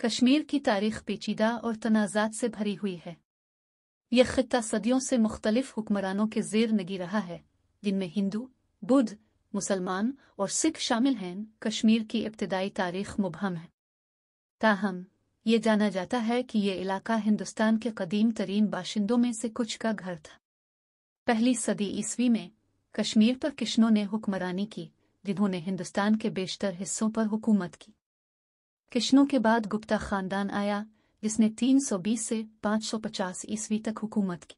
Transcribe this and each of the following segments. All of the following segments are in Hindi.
कश्मीर की तारीख पेचीदा और तनाजात से भरी हुई है यह खत्ता सदियों से मुख्तलिफ हुक्मरानों के जेर नगी रहा है जिनमें हिंदू बुद्ध मुसलमान और सिख शामिल हैं कश्मीर की इब्तदाई तारीख मुबहम है ताहम ये जाना जाता है कि ये इलाका हिंदुस्तान के कदीम तरीन बाशिंदों में से कुछ का घर था पहली सदी ईस्वी में कश्मीर पर किश्नों ने हुक्मरानी की जिन्होंने हिंदुस्तान के बेशतर हिस्सों पर हुकूमत की किश्नों के बाद गुप्ता खानदान आया जिसने 320 से 550 ईस्वी तक हुकूमत की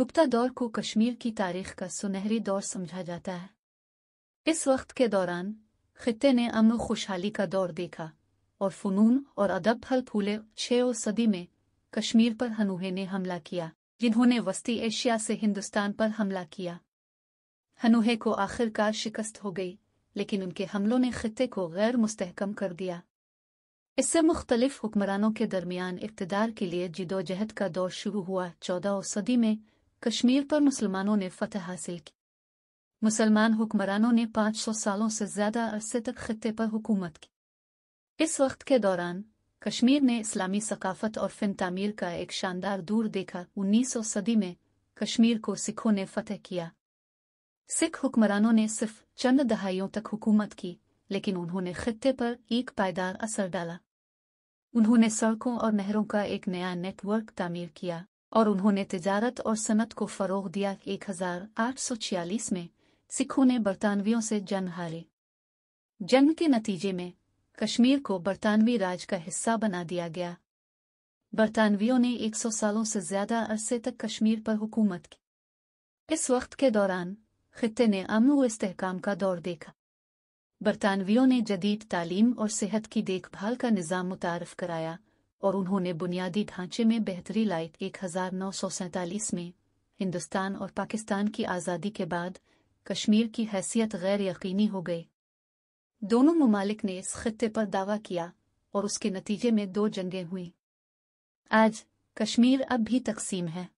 गुप्ता दौर को कश्मीर की तारीख का सुनहरी दौर समझा जाता है इस वक्त के दौरान खत्े ने अमन खुशहाली का दौर देखा और फ़नून और अदब फल फूले छः सदी में कश्मीर पर हनुहे ने हमला किया जिन्होंने वस्ती एशिया से हिंदुस्तान पर हमला किया हनुहे को आखिरकार शिकस्त हो गई लेकिन उनके हमलों ने खत्े को गैर मुस्तहकम कर दिया इससे मुख्तलिफ हुक्मरानों के दरमियान इकतदार के लिए जिदोजहद का दौर शुरू हुआ चौदह सदी में कश्मीर पर मुसलमानों ने फतह हासिल की मुसलमान हुक्मरानों ने पांच सौ सालों से ज्यादा अरसे तक खत्े पर हुकूमत की इस वक्त के दौरान कश्मीर ने इस्लामी सकाफत और फिन तामीर का एक शानदार दूर देखा 1900 सदी में कश्मीर को सिखों ने फतह किया सिख हुक्मरानों ने सिर्फ चंद दहाइयों तक हुकूमत की लेकिन उन्होंने खत्े पर एक पायदार असर डाला उन्होंने सड़कों और नहरों का एक नया नेटवर्क तामीर किया और उन्होंने तजारत और सनत को फ़रोग दिया एक हजार आठ सौ छियालीस में सिखों ने बरतानवियों से जंग हारे जंग के नतीजे में कश्मीर को बरतानवी राज का हिस्सा बना दिया गया बरतानवियों ने 100 सालों से ज्यादा अरसे तक कश्मीर पर हुकूमत की इस वक्त के दौरान खत्े ने अमन व इस्तेकाम का दौर देखा बरतानवियों ने जदीद तालीम और सेहत की देखभाल का निज़ाम मुतारफ कराया और उन्होंने बुनियादी ढांचे में बेहतरी लाइट एक हज़ार नौ सौ सैतालीस में हिंदुस्तान और पाकिस्तान की आज़ादी के बाद कश्मीर की हैसियत गैर यकीनी हो गई दोनों ममालिक ने इस खत्े पर दावा किया और उसके नतीजे में दो जंगें हुई आज कश्मीर अब भी तकसीम है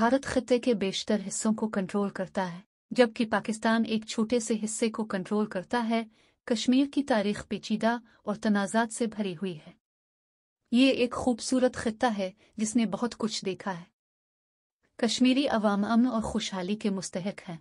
भारत खत्े के बेशतर हिस्सों को कंट्रोल करता है जबकि पाकिस्तान एक छोटे से हिस्से को कंट्रोल करता है कश्मीर की तारीख पेचीदा और तनाजात से भरी हुई है ये एक खूबसूरत खत्ता है जिसने बहुत कुछ देखा है कश्मीरी अवाम अमन और खुशहाली के मुस्तक हैं